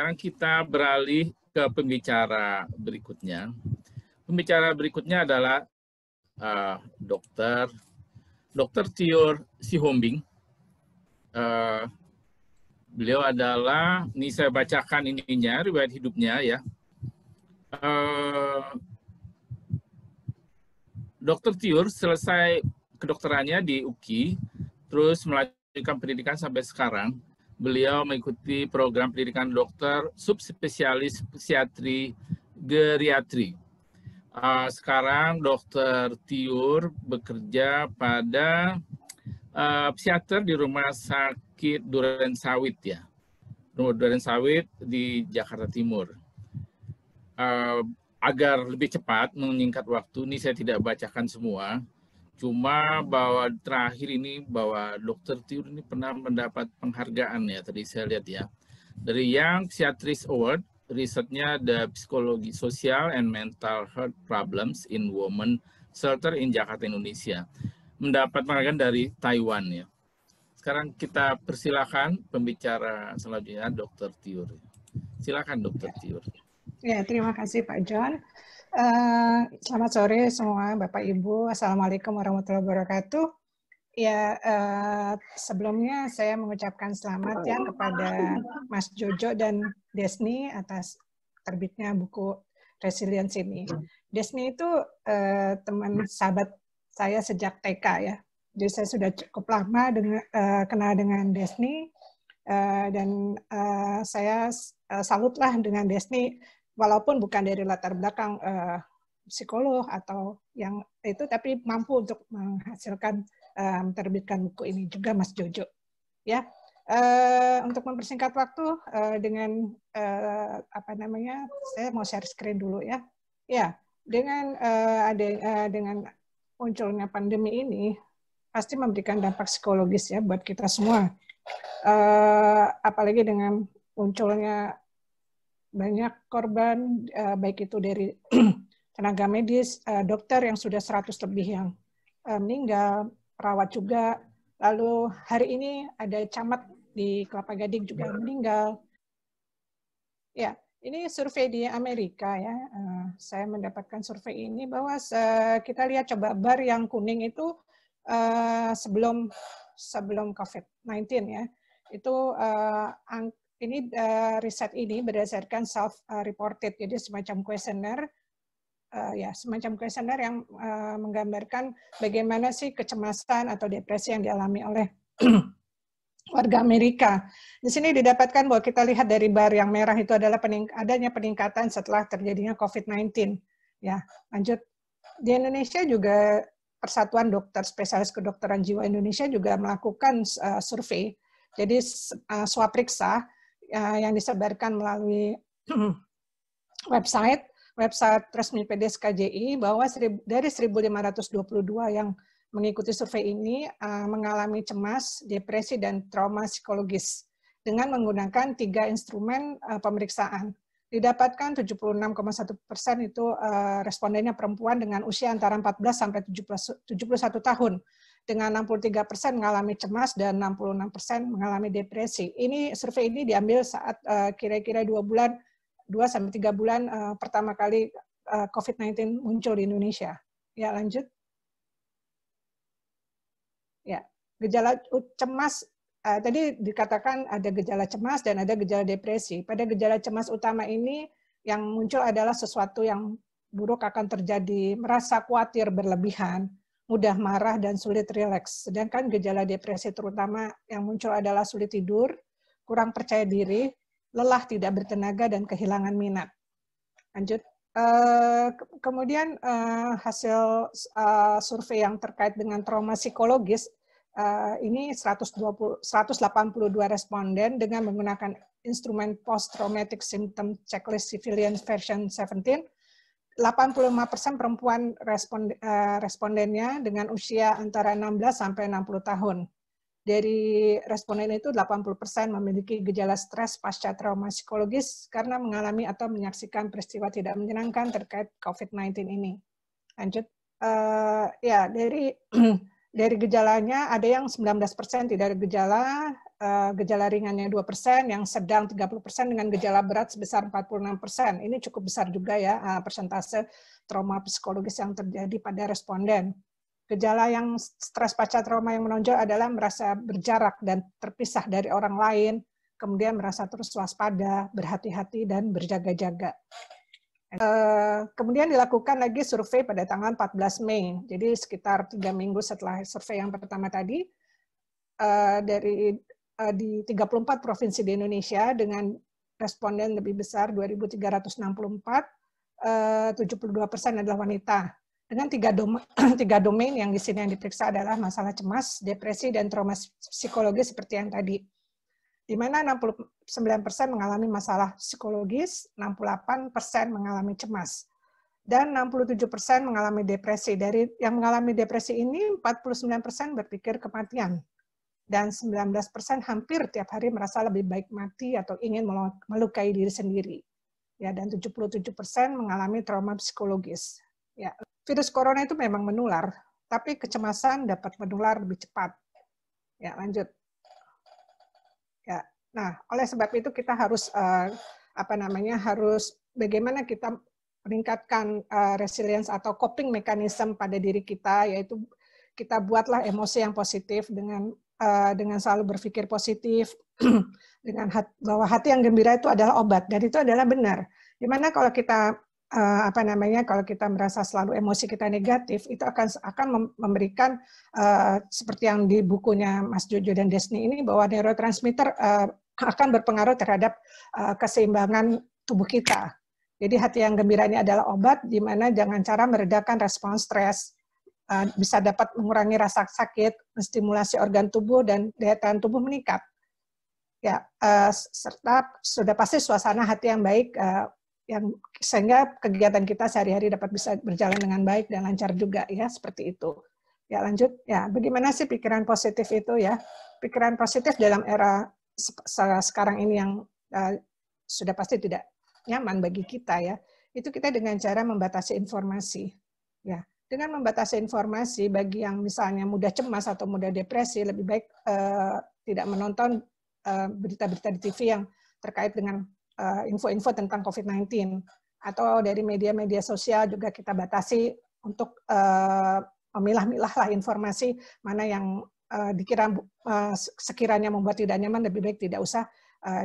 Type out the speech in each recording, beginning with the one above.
Sekarang kita beralih ke pembicara berikutnya. Pembicara berikutnya adalah uh, dokter Dr. Tior Sihombing. Uh, beliau adalah, ini saya bacakan ininya, riwayat hidupnya ya. Uh, eh, Dr. Tior selesai kedokterannya di UKI, terus melanjutkan pendidikan sampai sekarang beliau mengikuti program pendidikan dokter subspesialis psiatri geriatri. Uh, sekarang dokter Tiur bekerja pada uh, psikiater di rumah sakit Duren Sawit ya. Rumah Duren Sawit di Jakarta Timur. Uh, agar lebih cepat, meningkat waktu, ini saya tidak bacakan semua Cuma bahwa terakhir ini bahwa dokter Tiur ini pernah mendapat penghargaan ya tadi saya lihat ya. Dari yang Psychiatrist Award, risetnya The Psikologi Sosial and Mental Health Problems in Women Shelter in Jakarta, Indonesia. Mendapat penghargaan dari Taiwan ya. Sekarang kita persilahkan pembicara selanjutnya Dokter Tiur. Silakan Dokter Tiur. Ya, terima kasih Pak John. Eh, selamat sore semua Bapak Ibu. Assalamualaikum warahmatullahi wabarakatuh. Ya, uh, sebelumnya saya mengucapkan selamat ya kepada Mas Jojo dan Desni atas terbitnya buku Resilience ini. Desni itu uh, teman sahabat saya sejak TK ya. Jadi saya sudah cukup lama dengan, uh, kenal dengan Desni uh, dan uh, saya uh, salutlah dengan Desni walaupun bukan dari latar belakang uh, psikolog atau yang itu, tapi mampu untuk menghasilkan um, eh, terbitkan buku ini juga Mas Jojo. Ya, uh, untuk mempersingkat waktu uh, dengan uh, apa namanya, saya mau share screen dulu ya. Ya, dengan uh, ada uh, dengan munculnya pandemi ini pasti memberikan dampak psikologis ya buat kita semua. Uh, apalagi dengan munculnya banyak korban uh, baik itu dari tenaga medis, uh, dokter yang sudah 100 lebih yang uh, meninggal, perawat juga. Lalu hari ini ada camat di Kelapa Gading juga ya. meninggal. Ya, ini survei di Amerika ya. Uh, saya mendapatkan survei ini bahwa kita lihat coba bar yang kuning itu uh, sebelum sebelum COVID-19 ya. Itu uh, ang ini uh, riset ini berdasarkan self-reported, jadi semacam kuesioner, uh, eh, ya semacam kuesioner yang uh, menggambarkan bagaimana sih kecemasan atau depresi yang dialami oleh warga Amerika. Di sini didapatkan bahwa kita lihat dari bar yang merah itu adalah pening adanya peningkatan setelah terjadinya COVID-19. Ya, lanjut. Di Indonesia juga Persatuan Dokter Spesialis Kedokteran Jiwa Indonesia juga melakukan uh, survei. Jadi uh, swab periksa Eh, yang disebarkan melalui hmm. website website resmi PDSKJI bahwa dari 1.522 yang mengikuti survei ini eh, mengalami cemas, depresi, dan trauma psikologis dengan menggunakan tiga instrumen eh, pemeriksaan. Didapatkan 76,1 persen itu respondennya perempuan dengan usia antara 14 sampai 71 tahun dengan 63 persen mengalami cemas dan 66 persen mengalami depresi. Ini survei ini diambil saat eh, kira-kira uh, dua bulan, dua sampai tiga bulan uh, pertama kali uh, eh, COVID-19 muncul di Indonesia. Ya lanjut. Ya gejala cemas uh, tadi dikatakan ada gejala cemas dan ada gejala depresi. Pada gejala cemas utama ini yang muncul adalah sesuatu yang buruk akan terjadi, merasa khawatir berlebihan, mudah marah dan sulit rileks. Sedangkan gejala depresi terutama yang muncul adalah sulit tidur, kurang percaya diri, lelah tidak bertenaga, dan kehilangan minat. Lanjut. Uh, ke kemudian uh, hasil uh, survei yang terkait dengan trauma psikologis, uh, ini 120, 182 responden dengan menggunakan instrumen Post Traumatic Symptom Checklist Civilian Version 17, 85% perempuan responden, uh, respondennya dengan usia antara 16 sampai 60 tahun. Dari responden itu 80% memiliki gejala stres pasca trauma psikologis karena mengalami atau menyaksikan peristiwa tidak menyenangkan terkait COVID-19 ini. Lanjut. Uh, ya, dari dari gejalanya ada yang 19% tidak ada gejala, Eh, gejala ringannya 2%, yang sedang 30% dengan gejala berat sebesar 46%. Ini cukup besar juga ya eh, persentase trauma psikologis yang terjadi pada responden. Gejala yang stres pasca trauma yang menonjol adalah merasa berjarak dan terpisah dari orang lain, kemudian merasa terus waspada, berhati-hati, dan berjaga-jaga. Eh, kemudian dilakukan lagi survei pada tanggal 14 Mei, jadi sekitar tiga minggu setelah survei yang pertama tadi. dari Eh, tiga di 34 provinsi di Indonesia dengan responden lebih besar 2.364, puluh 72 eh, persen adalah wanita. Dengan tiga, domain, tiga domain yang di sini yang diperiksa adalah masalah cemas, depresi, dan trauma psikologis seperti yang tadi. Di mana 69 persen mengalami masalah psikologis, 68 persen mengalami cemas, dan 67 persen mengalami depresi. Dari yang mengalami depresi ini, 49 persen berpikir kematian, dan 19% hampir tiap hari merasa lebih baik mati atau ingin melukai diri sendiri. Ya, dan 77% mengalami trauma psikologis. Ya, virus corona itu memang menular, tapi kecemasan dapat menular lebih cepat. Ya, lanjut. Ya. Nah, oleh sebab itu kita harus uh, apa namanya? harus bagaimana kita meningkatkan uh, resilience atau coping mechanism pada diri kita yaitu kita buatlah emosi yang positif dengan Eh, dengan selalu berpikir positif, dengan hat, bahwa hati yang gembira itu adalah obat dan itu adalah benar. Dimana kalau kita uh, apa namanya kalau kita merasa selalu emosi kita negatif itu akan akan memberikan uh, seperti yang di bukunya Mas Jojo dan Desni ini bahwa neurotransmitter uh, akan berpengaruh terhadap uh, keseimbangan tubuh kita. Jadi hati yang gembira ini adalah obat di mana jangan cara meredakan respon stres Uh, bisa dapat mengurangi rasa sakit, menstimulasi organ tubuh dan daya tahan tubuh meningkat. Ya, uh, serta sudah pasti suasana hati yang baik uh, yang sehingga kegiatan kita sehari-hari dapat bisa berjalan dengan baik dan lancar juga ya seperti itu. Ya, lanjut. Ya, bagaimana sih pikiran positif itu ya? Pikiran positif dalam era sekarang ini yang sudah pasti tidak nyaman bagi kita ya. Itu kita dengan cara membatasi informasi. Ya, dengan membatasi informasi bagi yang misalnya mudah cemas atau mudah depresi lebih baik uh, tidak menonton eh, berita-berita uh, di TV yang terkait dengan eh, info-info uh, tentang COVID-19 atau dari media-media sosial juga kita batasi untuk memilah-milah lah informasi mana yang dikira sekiranya membuat tidak nyaman lebih baik tidak usah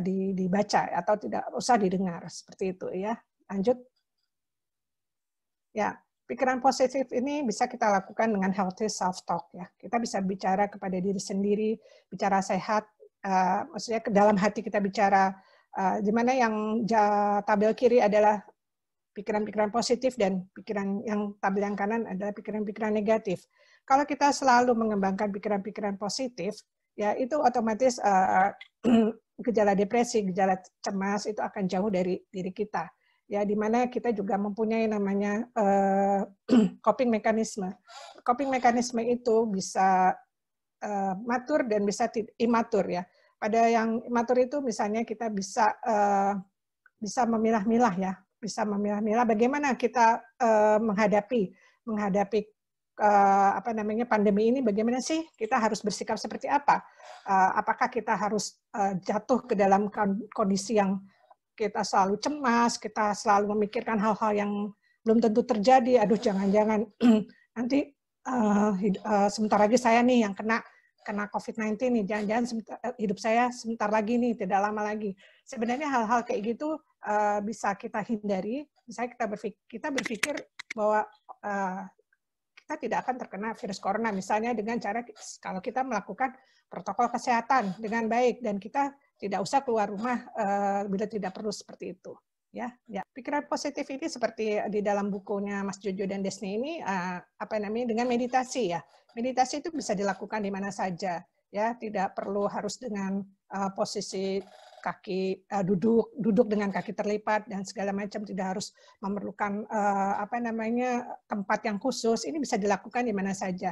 dibaca atau tidak usah didengar seperti itu ya lanjut ya pikiran positif ini bisa kita lakukan dengan healthy self talk ya. Kita bisa bicara kepada diri sendiri, bicara sehat, uh, maksudnya ke dalam hati kita bicara uh, di mana yang tabel kiri adalah pikiran-pikiran positif dan pikiran yang tabel yang kanan adalah pikiran-pikiran negatif. Kalau kita selalu mengembangkan pikiran-pikiran positif, ya itu otomatis uh, gejala depresi, gejala cemas itu akan jauh dari diri kita ya di mana kita juga mempunyai namanya uh, coping mekanisme. Coping mekanisme itu bisa uh, matur dan bisa imatur ya. Pada yang matur itu misalnya kita bisa uh, bisa memilah-milah ya, bisa memilah-milah bagaimana kita uh, menghadapi menghadapi uh, apa namanya pandemi ini bagaimana sih kita harus bersikap seperti apa? apakah kita harus jatuh ke dalam kondisi yang kita selalu cemas, kita selalu memikirkan hal-hal yang belum tentu terjadi. Aduh, jangan-jangan nanti uh, eh, hidup, uh, eh, sebentar lagi saya nih yang kena kena COVID-19 nih, jangan-jangan eh, hidup saya sebentar lagi nih, tidak lama lagi. Sebenarnya hal-hal kayak gitu uh, bisa kita hindari, misalnya kita berpikir, kita berpikir bahwa uh, kita tidak akan terkena virus corona, misalnya dengan cara kalau kita melakukan protokol kesehatan dengan baik dan kita tidak usah keluar rumah uh, bila tidak perlu seperti itu ya ya pikiran positif ini seperti di dalam bukunya Mas Jojo dan Desni ini uh, apa namanya dengan meditasi ya meditasi itu bisa dilakukan di mana saja ya tidak perlu harus dengan uh, posisi kaki uh, duduk duduk dengan kaki terlipat dan segala macam tidak harus memerlukan uh, apa namanya tempat yang khusus ini bisa dilakukan di mana saja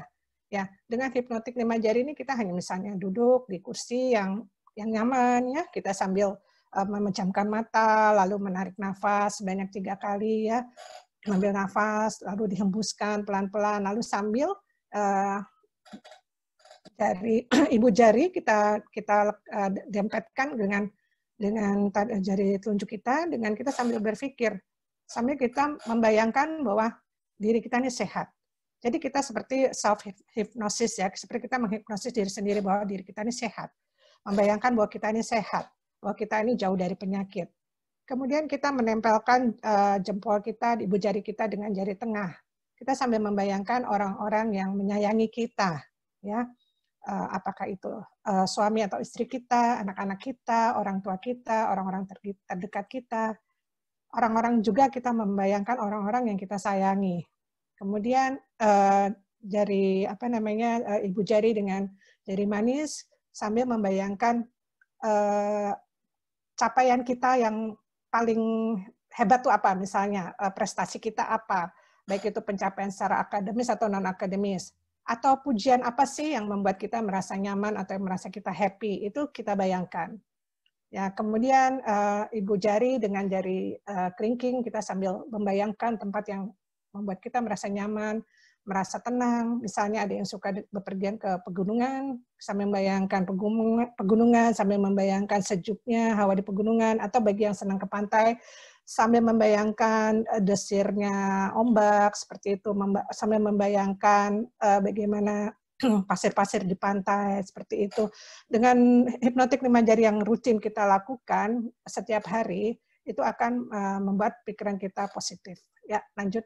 ya dengan hipnotik lima jari ini kita hanya misalnya duduk di kursi yang yang nyaman ya kita sambil uh, memejamkan mata lalu menarik nafas banyak tiga kali ya mengambil nafas lalu dihembuskan pelan-pelan lalu sambil uh, eh, dari ibu jari kita kita uh, dempetkan dengan dengan jari telunjuk kita dengan kita sambil berpikir sambil kita membayangkan bahwa diri kita ini sehat jadi kita seperti self hypnosis ya seperti kita menghipnosis diri sendiri bahwa diri kita ini sehat membayangkan bahwa kita ini sehat, bahwa kita ini jauh dari penyakit. Kemudian kita menempelkan uh, jempol kita, ibu jari kita dengan jari tengah. Kita sambil membayangkan orang-orang yang menyayangi kita, ya. Uh, apakah itu uh, suami atau istri kita, anak-anak kita, orang tua kita, orang-orang terdekat kita, orang-orang juga kita membayangkan orang-orang yang kita sayangi. Kemudian uh, jari apa namanya uh, ibu jari dengan jari manis sambil membayangkan eh, capaian kita yang paling hebat tuh apa misalnya eh, prestasi kita apa baik itu pencapaian secara akademis atau non akademis atau pujian apa sih yang membuat kita merasa nyaman atau yang merasa kita happy itu kita bayangkan ya kemudian uh, ibu jari dengan jari uh, kelingking kita sambil membayangkan tempat yang membuat kita merasa nyaman merasa tenang. Misalnya ada yang suka bepergian ke pegunungan sambil membayangkan pegunungan, sambil membayangkan sejuknya hawa di pegunungan atau bagi yang senang ke pantai sambil membayangkan eh, desirnya ombak seperti itu sambil membayangkan eh, bagaimana pasir-pasir di pantai seperti itu dengan hipnotik lima jari yang rutin kita lakukan setiap hari itu akan eh, membuat pikiran kita positif ya lanjut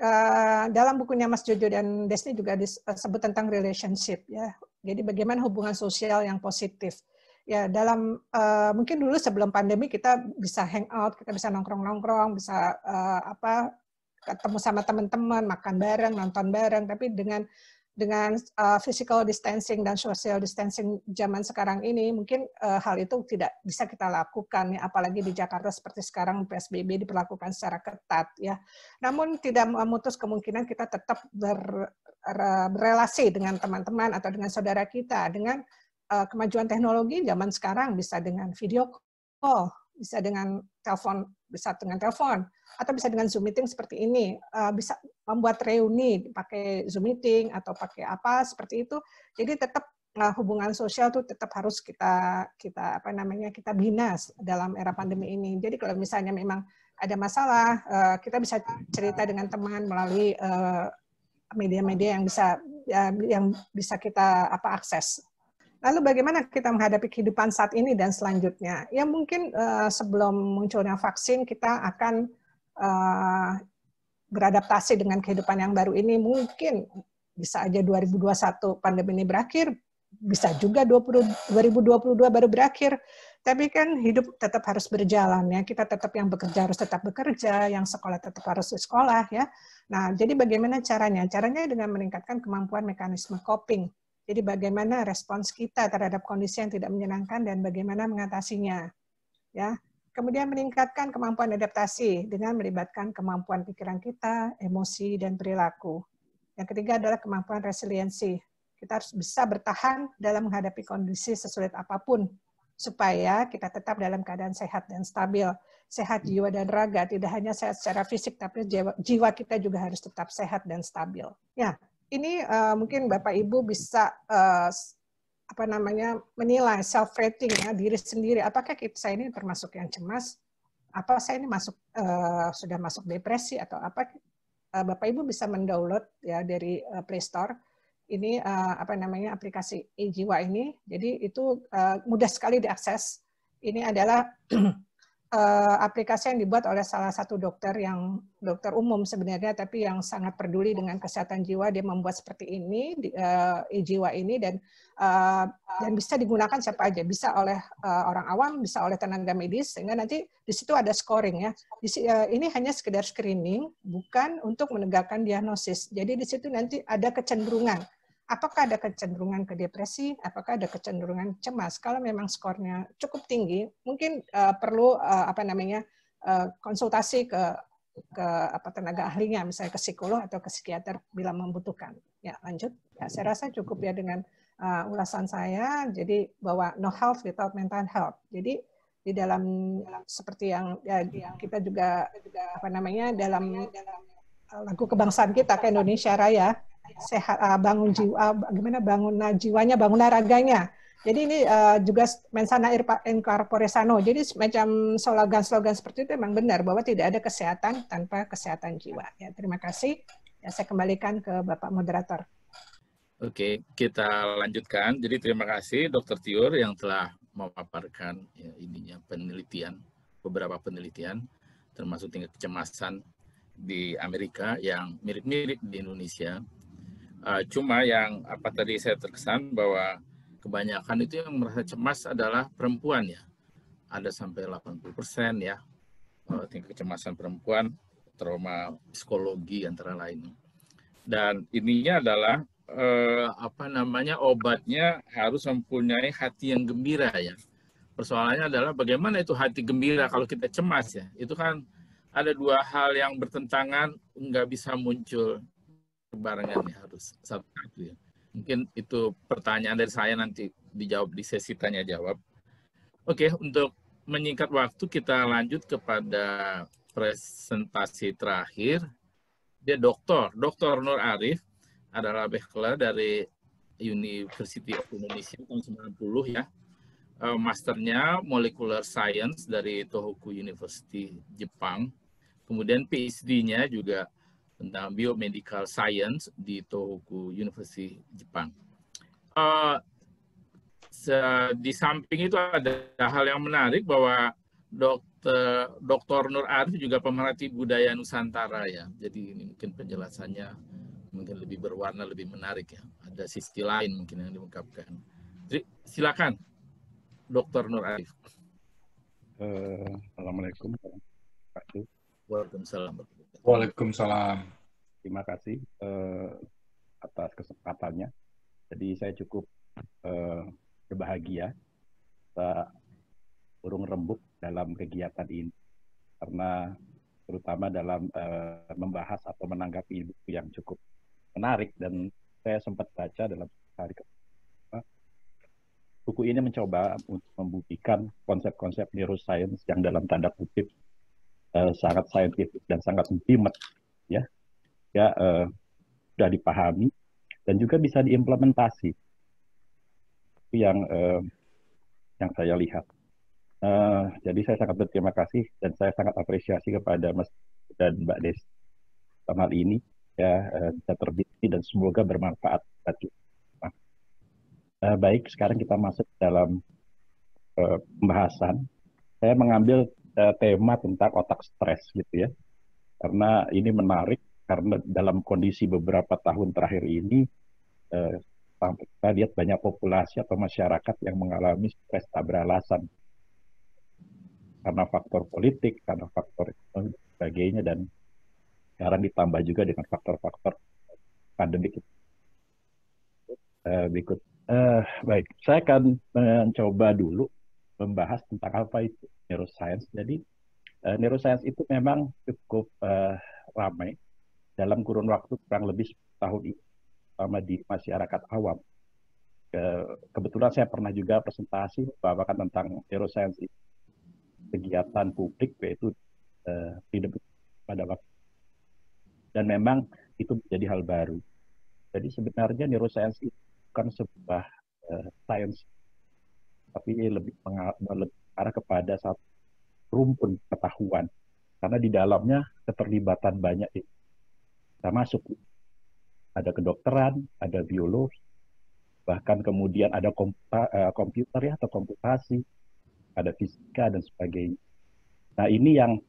uh, dalam bukunya Mas Jojo dan Desni juga disebut tentang relationship ya. Jadi bagaimana hubungan sosial yang positif. Ya, dalam uh, mungkin dulu sebelum pandemi kita bisa hang out, kita bisa nongkrong-nongkrong, bisa uh, apa ketemu sama teman-teman, makan bareng, nonton bareng, tapi dengan dengan uh, physical distancing dan social distancing zaman sekarang ini mungkin uh, hal itu tidak bisa kita lakukan ya apalagi di Jakarta seperti sekarang PSBB diperlakukan secara ketat ya. Namun tidak memutus kemungkinan kita tetap ber, berrelasi dengan teman-teman atau dengan saudara kita dengan uh, kemajuan teknologi zaman sekarang bisa dengan video call, bisa dengan telepon bisa dengan telepon atau bisa dengan Zoom meeting seperti ini, eh, bisa membuat reuni pakai Zoom meeting atau pakai apa seperti itu. Jadi tetap eh, hubungan sosial tuh tetap harus kita kita apa namanya kita bina dalam era pandemi ini. Jadi kalau misalnya memang ada masalah, eh, kita bisa cerita dengan teman melalui media-media yang bisa ya, yang bisa kita apa akses Lalu bagaimana kita menghadapi kehidupan saat ini dan selanjutnya? Ya mungkin uh, sebelum munculnya vaksin kita akan uh, beradaptasi dengan kehidupan yang baru ini mungkin bisa aja 2021 pandemi ini berakhir, bisa juga 20, 2022 baru berakhir. Tapi kan hidup tetap harus berjalan ya. Kita tetap yang bekerja harus tetap bekerja, yang sekolah tetap harus sekolah ya. Nah, jadi bagaimana caranya? Caranya dengan meningkatkan kemampuan mekanisme coping jadi bagaimana respons kita terhadap kondisi yang tidak menyenangkan dan bagaimana mengatasinya. Ya. Kemudian meningkatkan kemampuan adaptasi dengan melibatkan kemampuan pikiran kita, emosi dan perilaku. Yang ketiga adalah kemampuan resiliensi. Kita harus bisa bertahan dalam menghadapi kondisi sesulit apapun supaya kita tetap dalam keadaan sehat dan stabil. Sehat jiwa dan raga, tidak hanya sehat secara fisik, tapi jiwa, kita juga harus tetap sehat dan stabil. Ya, ini uh, mungkin Bapak Ibu bisa uh, apa namanya menilai self rating ya diri sendiri apakah kita saya ini termasuk yang cemas apa saya ini masuk uh, sudah masuk depresi atau apa uh, Bapak Ibu bisa mendownload ya dari uh, Play Store ini uh, apa namanya aplikasi jiwa ini jadi itu uh, mudah sekali diakses ini adalah uh, aplikasi yang dibuat oleh salah satu dokter yang dokter umum sebenarnya, tapi yang sangat peduli dengan kesehatan jiwa, dia membuat seperti ini uh, eh, e-jiwa ini dan uh, dan bisa digunakan siapa aja, bisa oleh uh, orang awam, bisa oleh tenaga medis, sehingga nanti di situ ada scoring ya. Di, uh, ini hanya sekedar screening, bukan untuk menegakkan diagnosis. Jadi di situ nanti ada kecenderungan apakah ada kecenderungan ke depresi, apakah ada kecenderungan cemas. Kalau memang skornya cukup tinggi, mungkin uh, perlu uh, apa namanya uh, konsultasi ke ke apa tenaga ahlinya, misalnya ke psikolog atau ke psikiater bila membutuhkan. Ya lanjut. Ya, saya rasa cukup ya dengan uh, ulasan saya. Jadi bahwa no health without mental health. Jadi di dalam seperti yang ya, kita juga, apa namanya dalam, dalam lagu kebangsaan kita ke Indonesia Raya sehat uh, bangun jiwa ah, bagaimana bangun jiwanya bangun raganya jadi ini uh, juga mensana incorpore sano. Jadi macam slogan-slogan seperti itu memang benar bahwa tidak ada kesehatan tanpa kesehatan jiwa. Ya, terima kasih. Ya, saya kembalikan ke Bapak moderator. Oke, kita lanjutkan. Jadi terima kasih Dr. Tiur yang telah memaparkan ya, ininya penelitian beberapa penelitian termasuk tingkat kecemasan di Amerika yang mirip-mirip di Indonesia Uh, cuma yang apa tadi saya terkesan bahwa kebanyakan itu yang merasa cemas adalah perempuan ya. Ada sampai 80 persen ya uh, tingkat kecemasan perempuan, trauma psikologi antara lain. Dan ininya adalah uh, apa namanya obatnya harus mempunyai hati yang gembira ya. Persoalannya adalah bagaimana itu hati gembira kalau kita cemas ya. Itu kan ada dua hal yang bertentangan nggak bisa muncul barengan ya harus satu satu ya. Mungkin itu pertanyaan dari saya nanti dijawab di sesi tanya jawab. Oke, untuk menyingkat waktu kita lanjut kepada presentasi terakhir. Dia doktor, Dr. Nur Arif adalah bachelor dari University of Indonesia tahun 90 ya. Eh, masternya Molecular Science dari Tohoku University Jepang. Kemudian PhD-nya juga tentang biomedical science di Tohoku University Jepang. Uh, di samping itu ada hal yang menarik bahwa Dr. Dr. Nur Arif juga pemerhati budaya Nusantara ya. Jadi ini mungkin penjelasannya mungkin lebih berwarna, lebih menarik ya. Ada sisi lain mungkin yang diungkapkan. Jadi silakan Dr. Nur Arif. Uh, Assalamualaikum. Waalaikumsalam. Waalaikumsalam. Terima kasih uh, atas kesempatannya. Jadi saya cukup uh, berbahagia tak burung rembuk dalam kegiatan ini karena terutama dalam uh, membahas atau menanggapi buku yang cukup menarik dan saya sempat baca dalam hari ke buku ini mencoba untuk membuktikan konsep-konsep neuroscience yang dalam tanda kutip Eh, sangat saintifik dan sangat intimate ya ya uh, sudah dipahami dan juga bisa diimplementasi itu yang uh, yang saya lihat uh, jadi saya sangat berterima kasih dan saya sangat apresiasi kepada Mas dan Mbak Des dalam ini ya uh, bisa terbukti dan semoga bermanfaat bagi nah, uh, baik sekarang kita masuk dalam uh, pembahasan saya mengambil uh, tema tentang otak stres gitu ya. Karena ini menarik karena dalam kondisi beberapa tahun terakhir ini uh, kita lihat banyak populasi atau masyarakat yang mengalami stres tak beralasan karena faktor politik, karena faktor ekonomi, sebagainya dan sekarang ditambah juga dengan faktor-faktor pandemik. Uh, eh, berikut, uh, baik, saya akan mencoba dulu membahas tentang apa itu neuroscience. Jadi uh, neuroscience itu memang cukup uh, ramai dalam kurun waktu kurang lebih tahun ini, sama di masyarakat awam. Uh, kebetulan saya pernah juga presentasi bahkan tentang neuroscience itu kegiatan publik yaitu uh, pada waktu dan memang itu menjadi hal baru. Jadi sebenarnya neuroscience itu bukan sebuah uh, science tapi lebih mengarah kepada satu rumpun pengetahuan karena di dalamnya keterlibatan banyak itu ya. kita masuk ada kedokteran ada biologi bahkan kemudian ada eh, komputer ya atau komputasi ada fisika dan sebagainya nah ini yang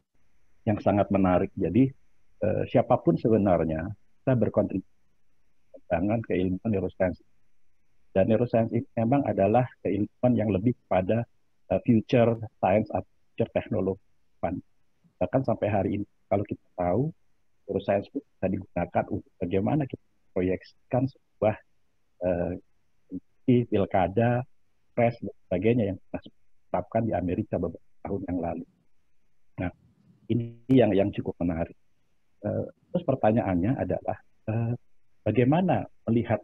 yang sangat menarik jadi eh, siapapun sebenarnya kita berkontribusi dengan keilmuan neuroscience dan neuroscience ini memang adalah keilmuan yang lebih kepada eh, future science atau future teknologi. Bahkan sampai hari ini, kalau kita tahu, neuroscience itu bisa digunakan untuk bagaimana kita proyeksikan sebuah uh, pilkada, pres, dan sebagainya yang kita tetapkan di Amerika beberapa tahun yang lalu. Nah, ini yang yang cukup menarik. Uh, terus pertanyaannya adalah uh, bagaimana melihat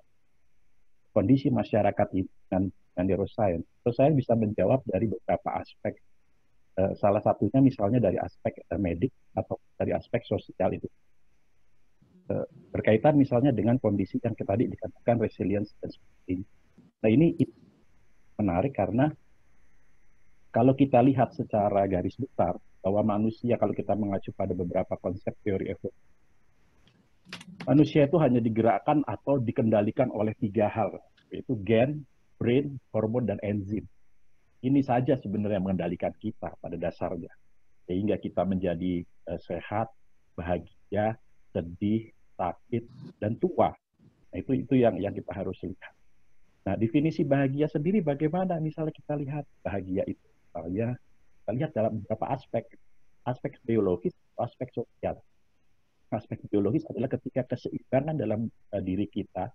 kondisi masyarakat ini dan, dan ya. terus saya bisa menjawab dari beberapa aspek. Eh, salah satunya misalnya dari aspek eh, medik atau dari aspek sosial itu. Eh, berkaitan misalnya dengan kondisi yang tadi dikatakan resilience dan sebagainya. Nah ini menarik karena kalau kita lihat secara garis besar bahwa manusia kalau kita mengacu pada beberapa konsep teori evolusi manusia itu hanya digerakkan atau dikendalikan oleh tiga hal, yaitu gen, brain, hormon, dan enzim. Ini saja sebenarnya yang mengendalikan kita pada dasarnya. Sehingga kita menjadi uh, sehat, bahagia, sedih, sakit, dan tua. Nah, itu itu yang yang kita harus lihat. Nah, definisi bahagia sendiri bagaimana? Misalnya kita lihat bahagia itu misalnya kita lihat dalam beberapa aspek, aspek biologis, aspek sosial aspek biologis adalah ketika keseimbangan dalam uh, diri kita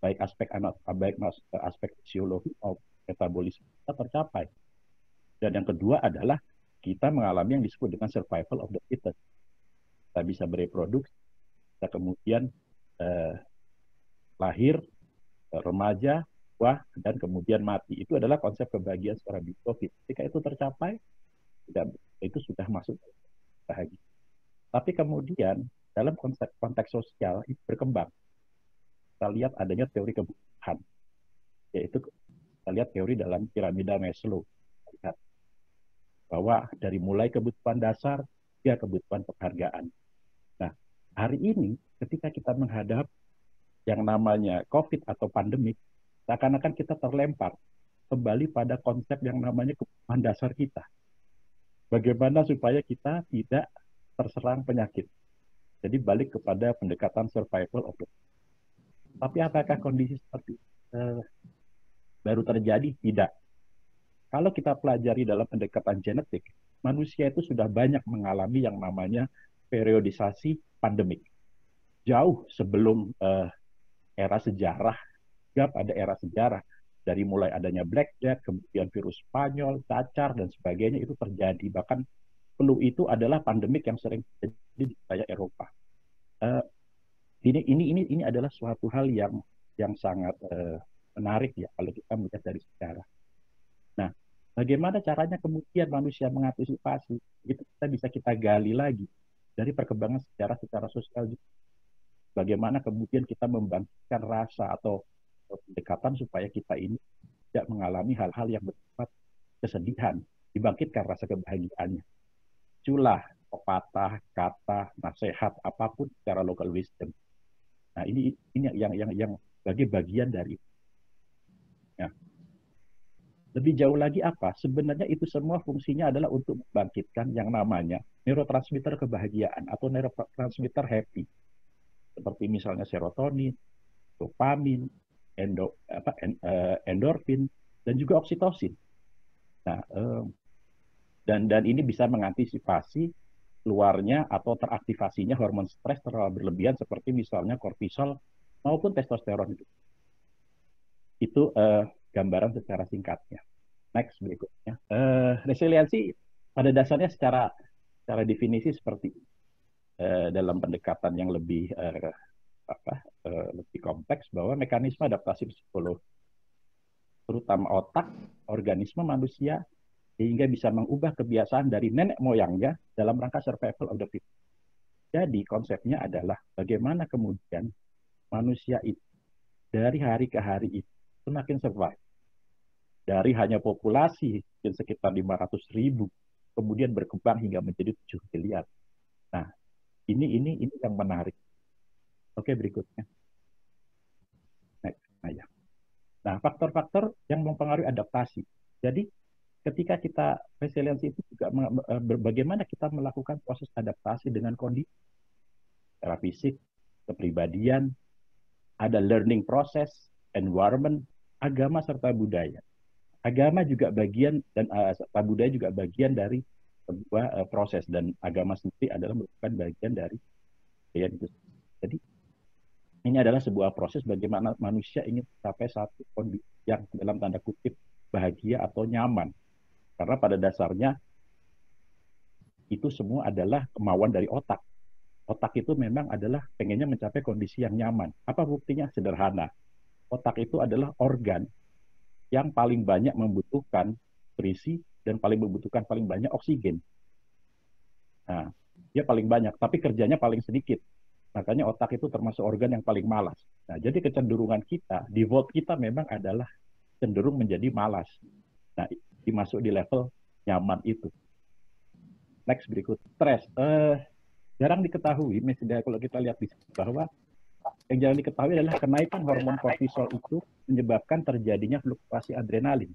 baik aspek anak eh, baik eh, aspek fisiologi maupun metabolisme kita tercapai. Dan yang kedua adalah kita mengalami yang disebut dengan survival of the fittest. Kita bisa bereproduksi, kita kemudian eh, lahir, remaja, wah, dan kemudian mati. Itu adalah konsep kebahagiaan seorang biologis. Ketika itu tercapai, tidak, itu sudah masuk bahagia. Tapi kemudian dalam konteks, konteks sosial itu berkembang. Kita lihat adanya teori kebutuhan, yaitu kita lihat teori dalam piramida Maslow. Lihat bahwa dari mulai kebutuhan dasar hingga kebutuhan penghargaan. Nah, hari ini ketika kita menghadap yang namanya COVID atau pandemik, seakan-akan kita terlempar kembali pada konsep yang namanya kebutuhan dasar kita. Bagaimana supaya kita tidak terserang penyakit. Jadi balik kepada pendekatan survival of the Tapi apakah kondisi seperti uh, baru terjadi? Tidak. Kalau kita pelajari dalam pendekatan genetik, manusia itu sudah banyak mengalami yang namanya periodisasi pandemik. Jauh sebelum uh, era sejarah, gap ada era sejarah, dari mulai adanya Black Death, kemudian virus Spanyol, cacar, dan sebagainya itu terjadi. Bahkan flu itu adalah pandemik yang sering terjadi di wilayah Eropa. Uh, ini ini ini ini adalah suatu hal yang yang sangat uh, menarik ya kalau kita melihat dari sejarah. Nah, bagaimana caranya kemudian manusia mengantisipasi? Itu kita bisa kita gali lagi dari perkembangan sejarah secara sosial. Bagaimana kemudian kita membangkitkan rasa atau pendekatan supaya kita ini tidak mengalami hal-hal yang bersifat kesedihan, dibangkitkan rasa kebahagiaannya muncullah pepatah, kata, nasihat apapun secara local wisdom. Nah, ini ini yang yang yang bagi bagian dari ya. Lebih jauh lagi apa? Sebenarnya itu semua fungsinya adalah untuk membangkitkan yang namanya neurotransmitter kebahagiaan atau neurotransmitter happy. Seperti misalnya serotonin, dopamin, endo, apa, eh, endorfin, dan juga oksitosin. Nah, eh, dan dan ini bisa mengantisipasi keluarnya atau teraktivasinya hormon stres terlalu berlebihan seperti misalnya kortisol maupun testosteron itu. Itu uh, gambaran secara singkatnya. Next berikutnya. Uh, resiliensi pada dasarnya secara secara definisi seperti uh, dalam pendekatan yang lebih uh, apa uh, lebih kompleks bahwa mekanisme adaptasi psikologi terutama otak, organisme manusia sehingga bisa mengubah kebiasaan dari nenek moyangnya dalam rangka survival of the fittest. Jadi konsepnya adalah bagaimana kemudian manusia itu dari hari ke hari itu semakin survive. Dari hanya populasi yang sekitar 500 ribu, kemudian berkembang hingga menjadi 7 miliar. Nah, ini ini ini yang menarik. Oke, berikutnya. Next. Nah, ya. Nah, faktor-faktor yang mempengaruhi adaptasi. Jadi, ketika kita resiliensi itu juga eh, bagaimana kita melakukan proses adaptasi dengan kondisi secara fisik, kepribadian, ada learning process environment, agama serta budaya. Agama juga bagian dan uh, budaya juga bagian dari sebuah uh, proses dan agama sendiri adalah merupakan bagian dari ya itu. Jadi ini adalah sebuah proses bagaimana manusia ingin mencapai satu kondisi yang dalam tanda kutip bahagia atau nyaman. Karena pada dasarnya itu semua adalah kemauan dari otak. Otak itu memang adalah pengennya mencapai kondisi yang nyaman. Apa buktinya? Sederhana. Otak itu adalah organ yang paling banyak membutuhkan nutrisi dan paling membutuhkan paling banyak oksigen. Nah, dia paling banyak, tapi kerjanya paling sedikit. Makanya otak itu termasuk organ yang paling malas. Nah, jadi kecenderungan kita, default kita memang adalah cenderung menjadi malas. Nah, dimasuk di level nyaman itu. Next berikut stres. Uh, jarang diketahui, misalnya kalau kita lihat di bahwa yang jarang diketahui adalah kenaikan hormon kortisol itu menyebabkan terjadinya fluktuasi adrenalin.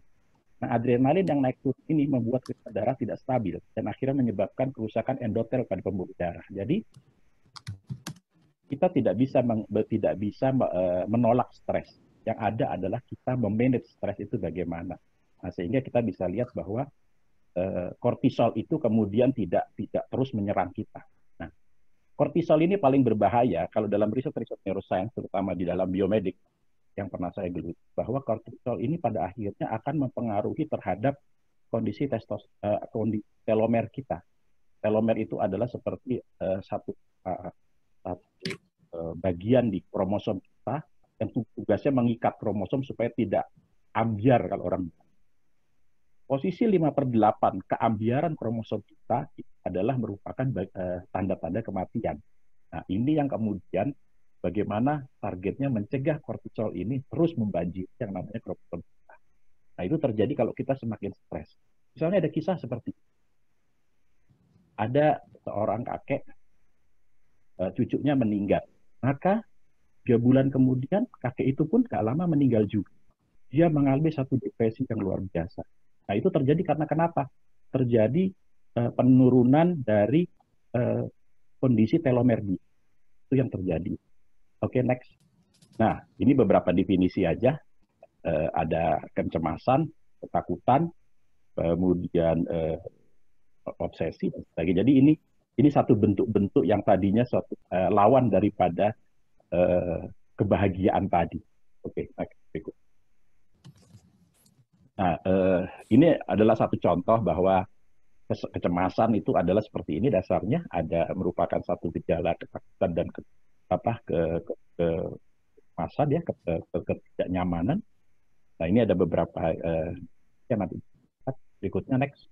Nah, adrenalin yang naik turun ini membuat kita darah tidak stabil dan akhirnya menyebabkan kerusakan endotel pada pembuluh darah. Jadi kita tidak bisa tidak bisa eh, menolak stres. Yang ada adalah kita memanage stres itu bagaimana. Nah, sehingga kita bisa lihat bahwa kortisol eh, kortisol itu kemudian tidak tidak terus menyerang kita. Nah, kortisol ini paling berbahaya kalau dalam riset-riset neuroscience terutama di dalam biomedik yang pernah saya geluti bahwa kortisol ini pada akhirnya akan mempengaruhi terhadap kondisi testos uh, telomer kita. Telomer itu adalah seperti uh, satu uh, satu uh, bagian di kromosom kita yang tugasnya mengikat kromosom supaya tidak ambiar kalau orang posisi 5 per 8 keambiaran kromosom kita adalah merupakan tanda-tanda eh, kematian. Nah, ini yang kemudian bagaimana targetnya mencegah kortisol ini terus membanjir yang namanya kromosom kita. Nah, itu terjadi kalau kita semakin stres. Misalnya ada kisah seperti Ada seorang kakek, eh, cucunya meninggal. Maka dua bulan kemudian kakek itu pun gak lama meninggal juga. Dia mengalami satu depresi yang luar biasa Nah, itu terjadi karena kenapa? Terjadi uh, penurunan dari uh, kondisi telomer di. Itu yang terjadi. Oke, okay, next. Nah, ini beberapa definisi aja. Uh, ada kecemasan, ketakutan, kemudian uh, obsesi dan Jadi ini ini satu bentuk-bentuk yang tadinya suatu uh, lawan daripada uh, kebahagiaan tadi. Oke, okay, next berikut. Nah, eh, ini adalah satu contoh bahwa kecemasan itu adalah seperti ini dasarnya ada merupakan satu gejala ketakutan dan ke, apa ke, ke, ke masa ya ke, ke, ketidaknyamanan. Nah, ini ada beberapa eh, ya nanti berikutnya next.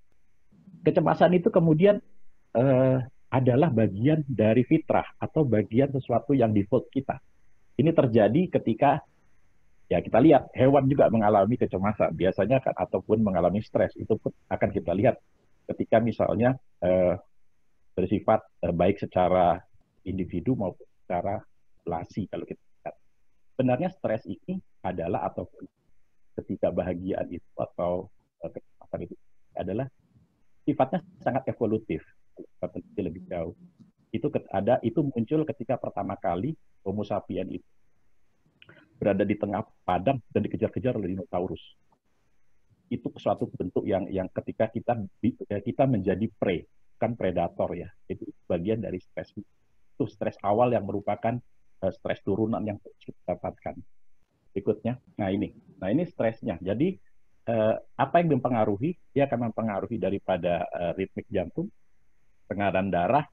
Kecemasan itu kemudian eh, adalah bagian dari fitrah atau bagian sesuatu yang default kita. Ini terjadi ketika ya kita lihat hewan juga mengalami kecemasan biasanya kan ataupun mengalami stres itu pun akan kita lihat ketika misalnya eh, bersifat eh, baik secara individu maupun secara populasi kalau kita lihat sebenarnya stres ini adalah atau ketika bahagiaan itu atau eh, kecemasan itu adalah sifatnya sangat evolutif kita lebih jauh itu ada itu muncul ketika pertama kali Homo sapiens itu berada di tengah padang dan dikejar-kejar oleh dinosaurus. Itu suatu bentuk yang yang ketika kita eh, kita menjadi prey, kan predator ya. Itu bagian dari stres. Itu stres awal yang merupakan uh, stres turunan yang kita dapatkan. Berikutnya, nah ini, nah ini stresnya. Jadi eh, apa yang mempengaruhi? Dia akan mempengaruhi daripada ritme ritmik jantung, pengadaan darah,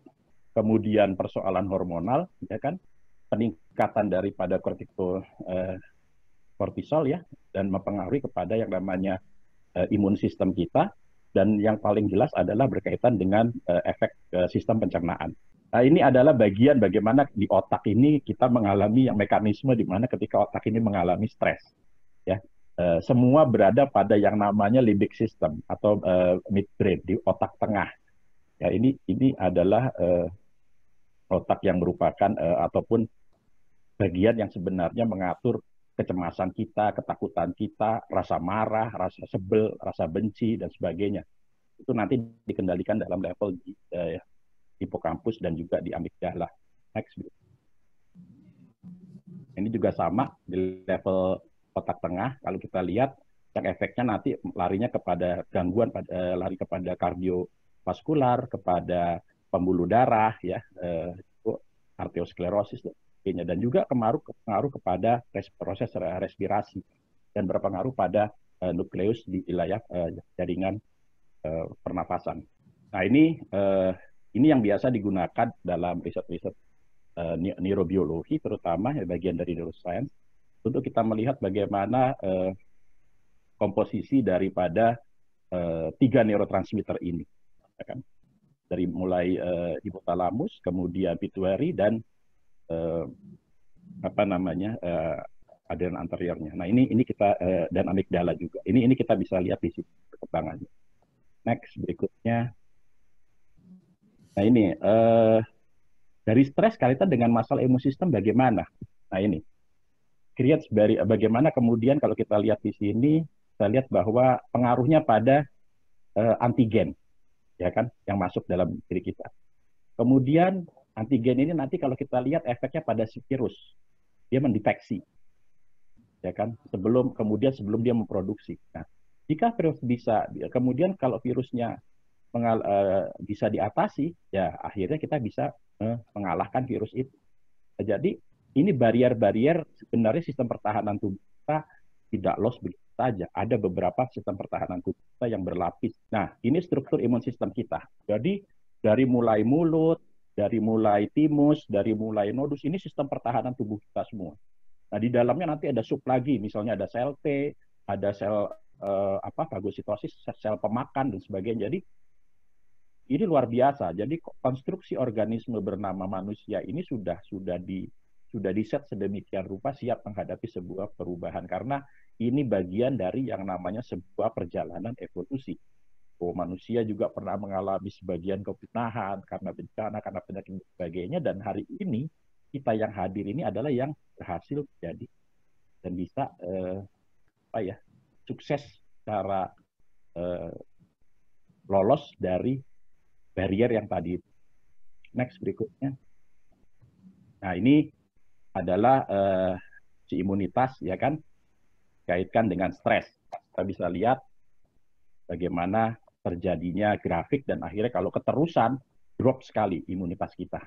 kemudian persoalan hormonal, ya kan? peningkatan daripada kortikol eh, kortisol ya dan mempengaruhi kepada yang namanya eh, imun sistem kita dan yang paling jelas adalah berkaitan dengan eh, efek sistem pencernaan. Nah, ini adalah bagian bagaimana di otak ini kita mengalami yang mekanisme di mana ketika otak ini mengalami stres ya. semua berada pada yang namanya limbic system atau midbrain di otak tengah. Ya, ini ini adalah otak yang merupakan ataupun bagian yang sebenarnya mengatur kecemasan kita, ketakutan kita, rasa marah, rasa sebel, rasa benci dan sebagainya. Itu nanti dikendalikan dalam level di eh, hipokampus dan juga di amigdala. Next. Ini juga sama di level otak tengah. Kalau kita lihat yang efeknya nanti larinya kepada gangguan pada eh, lari kepada kardiovaskular, kepada pembuluh darah ya, eh, arteriosklerosis sebagainya dan juga pengaruh pengaruh kepada res, proses respirasi dan berpengaruh pada uh, nukleus di wilayah uh, jaringan uh, eh, pernapasan. Nah ini uh, ini yang biasa digunakan dalam riset-riset uh, neurobiologi terutama ya, bagian dari neuroscience untuk kita melihat bagaimana uh, komposisi daripada uh, tiga neurotransmitter ini, ya kan? dari mulai uh, hipotalamus, kemudian pituari dan eh, apa namanya eh, adren anteriornya. Nah ini ini kita eh, dan amigdala juga. Ini ini kita bisa lihat di sini perkembangannya. Next berikutnya. Nah ini eh, dari stres kaitan dengan masalah emosi sistem bagaimana? Nah ini creates bagaimana kemudian kalau kita lihat di sini kita lihat bahwa pengaruhnya pada eh, antigen ya kan yang masuk dalam diri kita. Kemudian Antigen ini nanti kalau kita lihat efeknya pada si virus, dia mendeteksi, ya kan? Sebelum kemudian sebelum dia memproduksi. Nah, jika virus bisa, kemudian kalau virusnya mengal, uh, bisa diatasi, ya akhirnya kita bisa uh, mengalahkan virus itu. Nah, jadi ini barrier-barrier sebenarnya sistem pertahanan tubuh kita tidak los begitu saja. Ada beberapa sistem pertahanan tubuh kita yang berlapis. Nah, ini struktur imun sistem kita. Jadi dari mulai mulut, dari mulai timus, dari mulai nodus, ini sistem pertahanan tubuh kita semua. Nah, di dalamnya nanti ada sub lagi, misalnya ada sel T, ada sel eh, apa fagositosis, sel pemakan dan sebagainya. Jadi ini luar biasa. Jadi konstruksi organisme bernama manusia ini sudah sudah di sudah diset sedemikian rupa siap menghadapi sebuah perubahan karena ini bagian dari yang namanya sebuah perjalanan evolusi. Oh, Manusia juga pernah mengalami sebagian kepunahan karena bencana, karena penyakit dan sebagainya. Dan hari ini kita yang hadir ini adalah yang berhasil jadi dan bisa eh, apa ya sukses secara eh, lolos dari barrier yang tadi. Next berikutnya. Nah ini adalah eh, si imunitas ya kan kaitkan dengan stres. Kita bisa lihat bagaimana terjadinya grafik dan akhirnya kalau keterusan drop sekali imunitas kita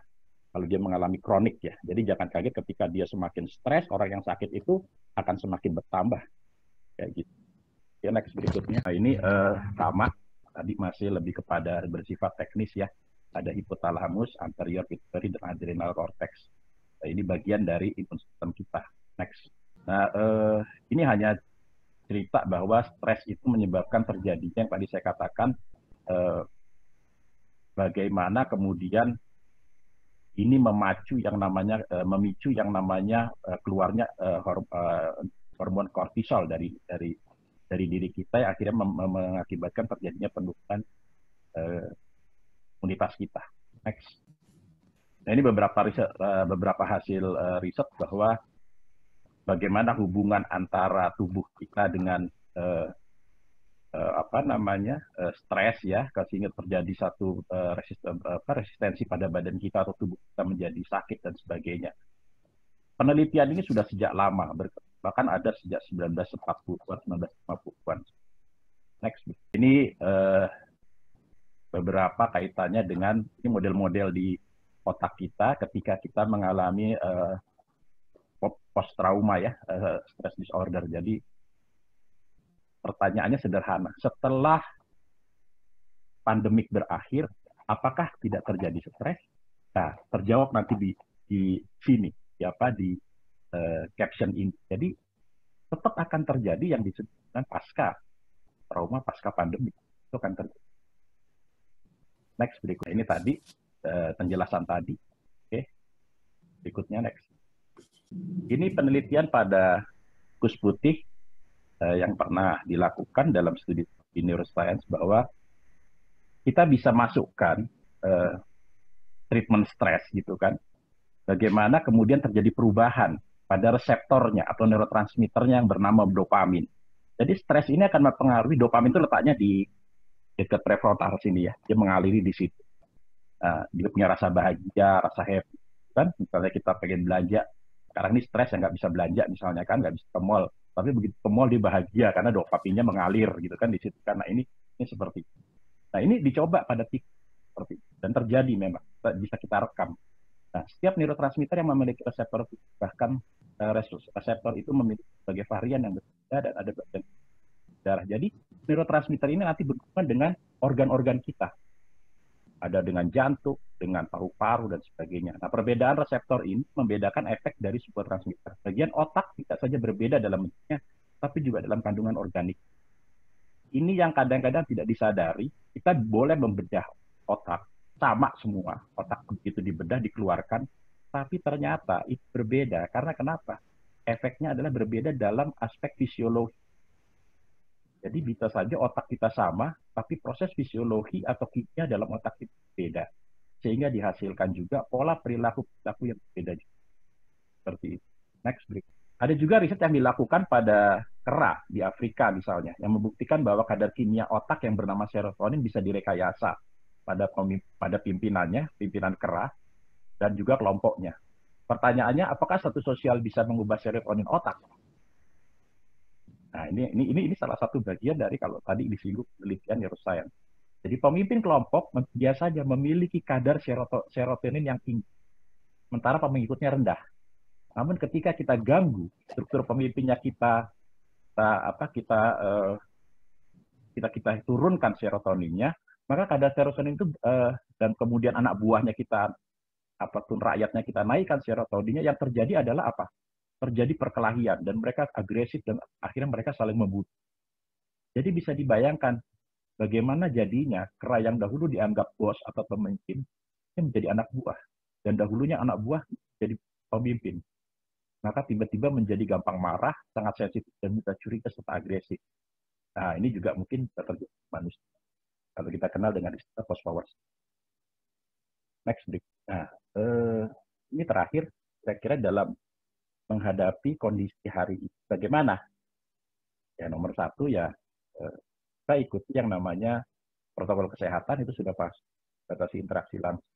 kalau dia mengalami kronik ya. Jadi jangan kaget ketika dia semakin stres, orang yang sakit itu akan semakin bertambah. Kayak gitu. Ya, next berikutnya. Nah, ini eh, sama, tadi masih lebih kepada bersifat teknis ya. Ada hipotalamus, anterior pituitary, dan adrenal cortex. Nah, ini bagian dari imun sistem kita. Next. Nah, eh, ini hanya cerita bahwa stres itu menyebabkan terjadinya yang tadi saya katakan eh, bagaimana kemudian ini memacu yang namanya eh, memicu yang namanya eh, keluarnya eh, eh hormon kortisol dari dari dari diri kita yang akhirnya mengakibatkan terjadinya penurunan eh, imunitas kita. Next. Nah, ini beberapa riset, eh, beberapa hasil eh, riset bahwa bagaimana hubungan antara tubuh kita dengan eh, eh, apa namanya eh, stres ya ingat terjadi satu eh, resisten, apa, resistensi pada badan kita atau tubuh kita menjadi sakit dan sebagainya. Penelitian ini sudah sejak lama bahkan ada sejak 1940-an 1950-an. Next, ini eh, beberapa kaitannya dengan ini model-model di otak kita ketika kita mengalami uh, post trauma ya, uh, stress disorder. Jadi pertanyaannya sederhana, setelah pandemik berakhir, apakah tidak terjadi stres? Nah, terjawab nanti di di sini, ya apa di uh, caption ini. Jadi tetap akan terjadi yang disebutkan pasca trauma pasca pandemi itu akan terjadi. Next berikutnya ini tadi uh, penjelasan tadi. Oke, okay. berikutnya next. Ini penelitian pada kus putih eh, yang pernah dilakukan dalam studi neuroscience bahwa kita bisa masukkan eh, treatment stress gitu kan. Bagaimana kemudian terjadi perubahan pada reseptornya atau neurotransmitternya yang bernama dopamin. Jadi stres ini akan mempengaruhi dopamin itu letaknya di dekat prefrontal sini ya, dia mengaliri di situ. Uh, dia punya rasa bahagia, rasa happy, kan? Misalnya kita pengen belanja, sekarang ini stres ya nggak bisa belanja misalnya kan nggak bisa ke mall tapi begitu ke mall dia bahagia karena dopaminnya mengalir gitu kan di situ karena ini ini seperti nah ini dicoba pada tik seperti dan terjadi memang bisa kita rekam nah setiap neurotransmitter yang memiliki reseptor bahkan uh, reseptor itu memiliki sebagai varian yang berbeda dan ada darah jadi neurotransmitter ini nanti berhubungan dengan organ-organ kita ada dengan jantung, dengan paru-paru dan sebagainya. Nah, perbedaan reseptor ini membedakan efek dari sebuah transmitter. Bagian otak tidak saja berbeda dalam bentuknya, tapi juga dalam kandungan organik. Ini yang kadang-kadang tidak disadari, kita boleh membedah otak sama semua. Otak begitu dibedah dikeluarkan, tapi ternyata itu berbeda karena kenapa? Efeknya adalah berbeda dalam aspek fisiologi jadi bisa saja otak kita sama, tapi proses fisiologi atau kimia dalam otak kita beda. Sehingga dihasilkan juga pola perilaku-perilaku yang berbeda. Seperti itu. Next, break. Ada juga riset yang dilakukan pada kera di Afrika misalnya, yang membuktikan bahwa kadar kimia otak yang bernama serotonin bisa direkayasa pada pada pimpinannya, pimpinan kera, dan juga kelompoknya. Pertanyaannya, apakah satu sosial bisa mengubah serotonin otak? Nah, ini ini ini, ini salah satu bagian dari kalau tadi disinggung penelitian neuroscience. Jadi pemimpin kelompok biasanya memiliki kadar serotonin yang tinggi, sementara pengikutnya rendah. Namun ketika kita ganggu struktur pemimpinnya kita, kita apa kita uh, kita kita turunkan serotoninnya, maka kadar serotonin itu uh, dan kemudian anak buahnya kita apapun rakyatnya kita naikkan serotoninnya yang terjadi adalah apa? terjadi perkelahian dan mereka agresif dan akhirnya mereka saling membunuh. Jadi bisa dibayangkan bagaimana jadinya kera yang dahulu dianggap bos atau pemimpin ini menjadi anak buah dan dahulunya anak buah jadi pemimpin. Maka tiba-tiba menjadi gampang marah, sangat sensitif dan mudah curiga serta agresif. Nah, ini juga mungkin terjadi manusia. Kalau kita kenal dengan istilah post power. Next, Nah, eh, ini terakhir, saya kira dalam menghadapi kondisi hari ini. Bagaimana? Ya nomor satu ya kita eh, ikuti yang namanya protokol kesehatan itu sudah pas batasi interaksi langsung.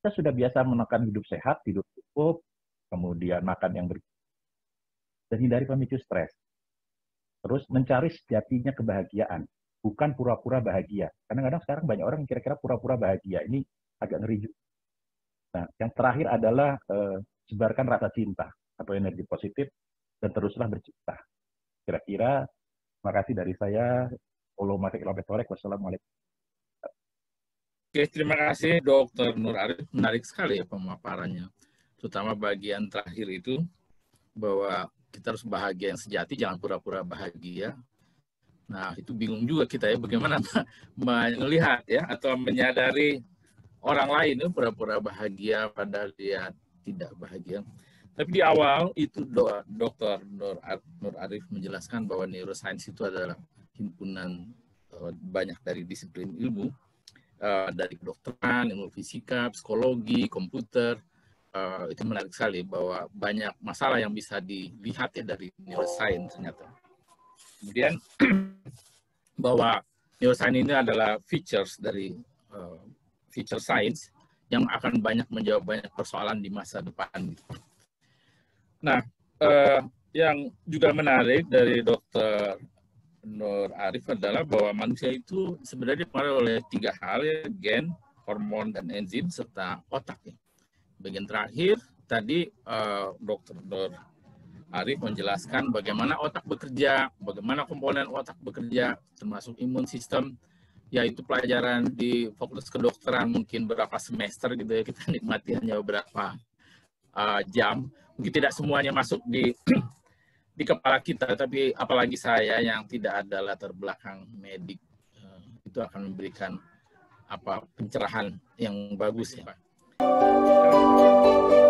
Kita sudah biasa menekan hidup sehat, tidur cukup, kemudian makan yang ber dan hindari pemicu stres. Terus mencari sejatinya kebahagiaan, bukan pura-pura bahagia. Karena kadang sekarang banyak orang kira-kira pura-pura bahagia. Ini agak ngeri juga. Nah, yang terakhir adalah eh, sebarkan rasa cinta atau energi positif dan teruslah bercinta. Kira-kira, terima kasih dari saya, Allah Matik Torek, wassalamualaikum. Oke, terima kasih Dokter Nur Arif. Menarik sekali ya pemaparannya. Terutama bagian terakhir itu, bahwa kita harus bahagia yang sejati, jangan pura-pura bahagia. Nah, itu bingung juga kita ya, bagaimana melihat ya, atau menyadari orang lain itu pura-pura bahagia pada lihat tidak bahagia. Tapi di awal itu dokter Nur, Nur Arif menjelaskan bahwa neuroscience itu adalah himpunan uh, banyak dari disiplin ilmu uh, dari kedokteran, ilmu fisika, psikologi, komputer. Uh, itu menarik sekali bahwa banyak masalah yang bisa dilihat ya dari neuroscience ternyata. Kemudian bahwa neuroscience ini adalah features dari uh, feature science yang akan banyak menjawab banyak persoalan di masa depan. Nah, eh, yang juga menarik dari Dr. Nur Arif adalah bahwa manusia itu sebenarnya dipengaruhi oleh tiga hal ya, gen, hormon dan enzim serta otak. Ya. Bagian terakhir tadi eh, Dr. Nur Arif menjelaskan bagaimana otak bekerja, bagaimana komponen otak bekerja termasuk imun sistem ya itu pelajaran di fokus kedokteran mungkin berapa semester gitu ya kita nikmati hanya beberapa uh, jam mungkin tidak semuanya masuk di di kepala kita tapi apalagi saya yang tidak ada latar belakang medik uh, itu akan memberikan apa pencerahan yang bagus ya Pak.